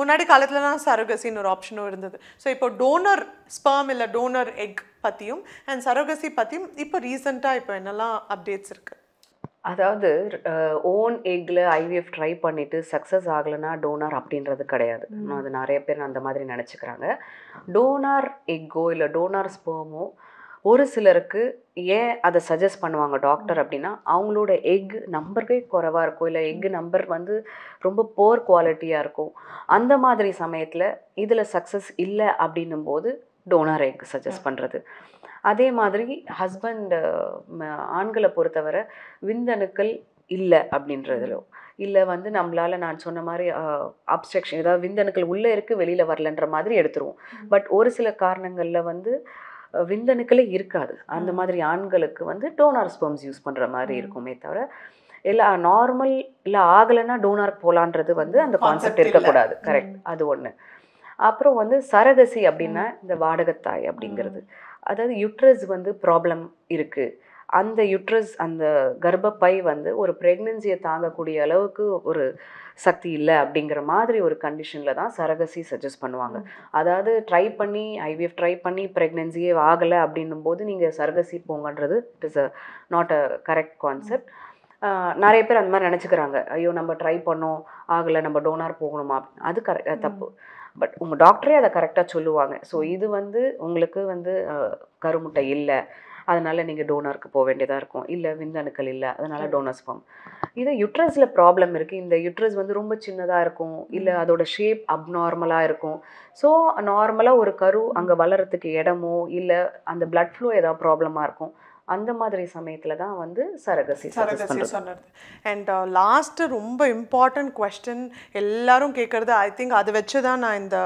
முன்னாடி காலத்துலலாம் சரோகசின்னு ஒரு ஆப்ஷனும் இருந்தது ஸோ இப்போ டோனர் ஸ்பெர்ம் இல்லை டோனர் எக் பற்றியும் அண்ட் சரோகசி பற்றியும் இப்போ ரீசெண்டாக இப்போ என்னெல்லாம் அப்டேட்ஸ் இருக்குது அதாவது ஓன் எக்கில் ஐவிஎஃப் ட்ரை பண்ணிவிட்டு சக்ஸஸ் ஆகலைன்னா டோனார் அப்படின்றது கிடையாது அது நிறைய பேர் அந்த மாதிரி நினச்சிக்கிறாங்க டோனார் எக்கோ இல்லை டோனார் ஸ்போமோ ஒரு சிலருக்கு ஏன் அதை சஜஸ்ட் பண்ணுவாங்க டாக்டர் அப்படின்னா அவங்களோட எக் நம்பர்கே குறைவாக இருக்கும் இல்லை எக் நம்பர் வந்து ரொம்ப போர் குவாலிட்டியாக இருக்கும் அந்த மாதிரி சமயத்தில் இதில் சக்ஸஸ் இல்லை அப்படின்னும் போது டோனார் எக் சஜஸ்ட் பண்ணுறது அதே மாதிரி ஹஸ்பண்ட் ஆண்களை பொறுத்தவரை விந்தணுக்கள் இல்லை அப்படின்றதுலோ இல்லை வந்து நம்மளால் நான் சொன்ன மாதிரி அப்ஸ்ட்ரக்ஷன் ஏதாவது விந்தணுக்கள் உள்ளே இருக்குது வெளியில் வரலன்ற மாதிரி எடுத்துருவோம் பட் ஒரு சில காரணங்களில் வந்து விந்தணுக்களே இருக்காது அந்த மாதிரி ஆண்களுக்கு வந்து டோனார் ஸ்போம்ஸ் யூஸ் பண்ணுற மாதிரி இருக்குமே தவிர எல்லா நார்மல் இல்லை ஆகலைன்னா டோனார் போகலான்றது வந்து அந்த கான்செப்ட் இருக்கக்கூடாது கரெக்ட் அது ஒன்று அப்புறம் வந்து சரகசி அப்படின்னா இந்த வாடகத்தாய் அப்படிங்கிறது அதாவது யுட்ரஸ் வந்து ப்ராப்ளம் இருக்குது அந்த யுட்ரஸ் அந்த கர்ப்பப்பை வந்து ஒரு ப்ரெக்னென்சியை தாங்கக்கூடிய அளவுக்கு ஒரு சக்தி இல்லை அப்படிங்கிற மாதிரி ஒரு கண்டிஷனில் தான் சரகசி சஜஸ்ட் பண்ணுவாங்க அதாவது ட்ரை பண்ணி ஐவிஎஃப் ட்ரை பண்ணி ப்ரெக்னென்சியே ஆகலை அப்படின்னும் போது நீங்கள் சரகசி போங்கன்றது it is a not a correct concept நிறைய பேர் அந்த மாதிரி நினச்சிக்கிறாங்க ஐயோ நம்ம ட்ரை பண்ணோம் ஆகலை நம்ம டோனார் போகணுமா அது கரெக்ட் தப்பு பட் உங்கள் டாக்டரே அதை கரெக்டாக சொல்லுவாங்க ஸோ இது வந்து உங்களுக்கு வந்து கருமுட்டை இல்லை அதனால் நீங்கள் டோனருக்கு போக வேண்டியதாக இருக்கும் இல்லை விந்தணுக்கள் இல்லை அதனால் டோனர்ஸ் ஃபார்ம் இது யுட்ரஸில் ப்ராப்ளம் இருக்குது இந்த யுட்ரஸ் வந்து ரொம்ப சின்னதாக இருக்கும் இல்லை அதோடய ஷேப் அப்நார்மலாக இருக்கும் ஸோ நார்மலாக ஒரு கரு அங்கே வளரத்துக்கு இடமோ இல்லை அந்த பிளட் ஃப்ளோ ஏதாவது ப்ராப்ளமாக இருக்கும் அந்த மாதிரி சமயத்தில் தான் வந்து சரகசி சரகசி சொன்னது அண்ட் லாஸ்ட்டு uh, ரொம்ப இம்பார்ட்டண்ட் கொஸ்டின் எல்லாரும் கேட்குறது ஐ திங்க் அதை வச்சு தான் நான் இந்த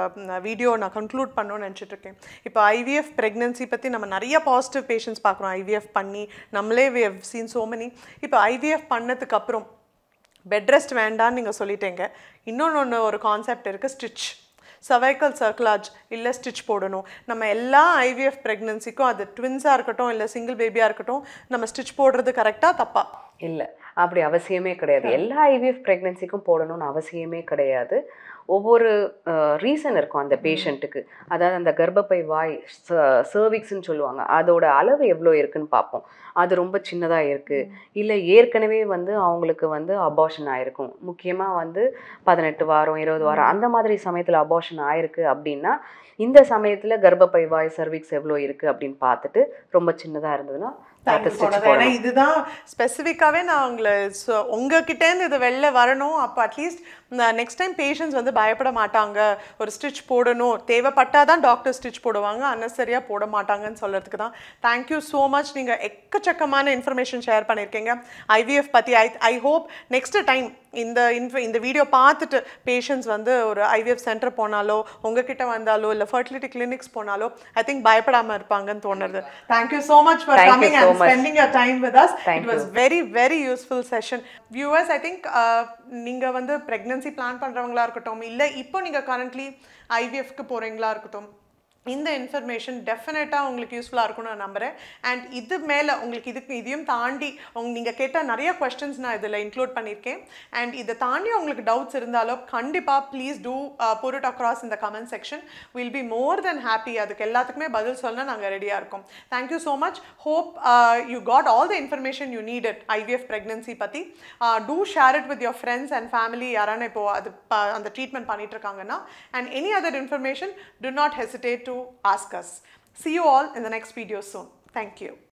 வீடியோ நான் கன்க்ளூட் பண்ணணும்னு நினச்சிட்டு இருக்கேன் இப்போ ஐவிஎஃப் ப்ரெக்னென்சி பற்றி நம்ம நிறைய பாசிட்டிவ் பேஷன்ஸ் பார்க்குறோம் ஐவிஎஃப் பண்ணி நம்மளே we have seen so many இப்போ ஐவிஎஃப் பண்ணதுக்கப்புறம் பெட் ரெஸ்ட் வேண்டான்னு நீங்கள் சொல்லிட்டேங்க இன்னொன்று ஒன்று ஒரு கான்செப்ட் இருக்குது ஸ்டிச் சவைக்கல் சர்க்லாஜ் இல்லை ஸ்டிச் போடணும் நம்ம எல்லா ஐவிஎஃப் ப்ரெக்னென்சிக்கும் அது ட்வின்ஸாக இருக்கட்டும் இல்லை சிங்கிள் பேபியாக இருக்கட்டும் நம்ம ஸ்டிச் போடுறது கரெக்டாக தப்பா இல்லை அப்படி அவசியமே கிடையாது எல்லா ஐவிஎஃப் ப்ரெக்னென்சிக்கும் போடணும்னு அவசியமே கிடையாது ஒவ்வொரு ரீசன் இருக்கும் அந்த பேஷண்ட்டுக்கு அதாவது அந்த கர்ப்பப்பை வாய் சர்விக்ஸ்ன்னு சொல்லுவாங்க அதோட அளவு எவ்வளோ இருக்குன்னு பார்ப்போம் அது ரொம்ப சின்னதாக இருக்குது இல்லை ஏற்கனவே வந்து அவங்களுக்கு வந்து அபார்ஷன் ஆகிருக்கும் முக்கியமாக வந்து பதினெட்டு வாரம் இருபது வாரம் அந்த மாதிரி சமயத்தில் அபார்ஷன் ஆயிருக்கு அப்படின்னா இந்த சமயத்தில் கர்ப்பப்பை வாய் சர்விக்ஸ் எவ்வளோ இருக்குது அப்படின்னு பார்த்துட்டு ரொம்ப சின்னதாக இருந்ததுன்னா ஏன்னா இதுதான் ஸ்பெசிஃபிக்காகவே நான் உங்களை ஸோ உங்ககிட்டேருந்து இது வெளில வரணும் அட்லீஸ்ட் நெக்ஸ்ட் டைம் வந்து பயப்பட மாட்டாங்க ஒரு ஸ்டிச் போடணும் டாக்டர் ஸ்டிச் போடுவாங்க போட மாட்டாங்கன்னு மச் எக்கச்சக்கமான information share IVF I I hope next time இந்த இன்ஃப இந்த வீடியோ வந்து ஒரு ஐவிஎஃப் சென்டர் போனாலோ உங்ககிட்ட வந்தாலோ கிளினிக்ஸ் போனாலோ ஐ திங்க் இருப்பாங்கன்னு தோணுது much so much. spending your time with us. Thank it was you. very, very useful session. Viewers, I think நீங்கள் வந்து ப்ரெக்னன்சி பிளான் பண்ணுறவங்களா இருக்கட்டும் இல்லை இப்போ நீங்கள் கரண்ட்லி ஐவிஎஃப்க்கு போகிறீங்களா இருக்கட்டும் இந்த இன்ஃபர்மேஷன் டெஃபினட்டாக உங்களுக்கு யூஸ்ஃபுல்லாக இருக்கும்னு நான் நம்புகிறேன் அண்ட் இது மேலே உங்களுக்கு இதுக்கு இதையும் தாண்டி உங்க நீங்கள் கேட்டால் நிறைய கொஸ்டின்ஸ் நான் இதில் இன்க்ளூட் பண்ணியிருக்கேன் அண்ட் இதை தாண்டி உங்களுக்கு டவுட்ஸ் இருந்தாலோ கண்டிப்பாக ப்ளீஸ் டூ புரோட் அக்ராஸ் இந்த comment section will be more than happy அதுக்கு எல்லாத்துக்குமே பதில் சொல்ல நாங்கள் ரெடியாக இருக்கோம் thank you so much hope you got all the information you need it IVF pregnancy பற்றி to share it with your friends and family யாரான இப்போது அது அந்த ட்ரீட்மெண்ட் இருக்காங்கன்னா and any other information do not hesitate to to ask us. See you all in the next video soon. Thank you.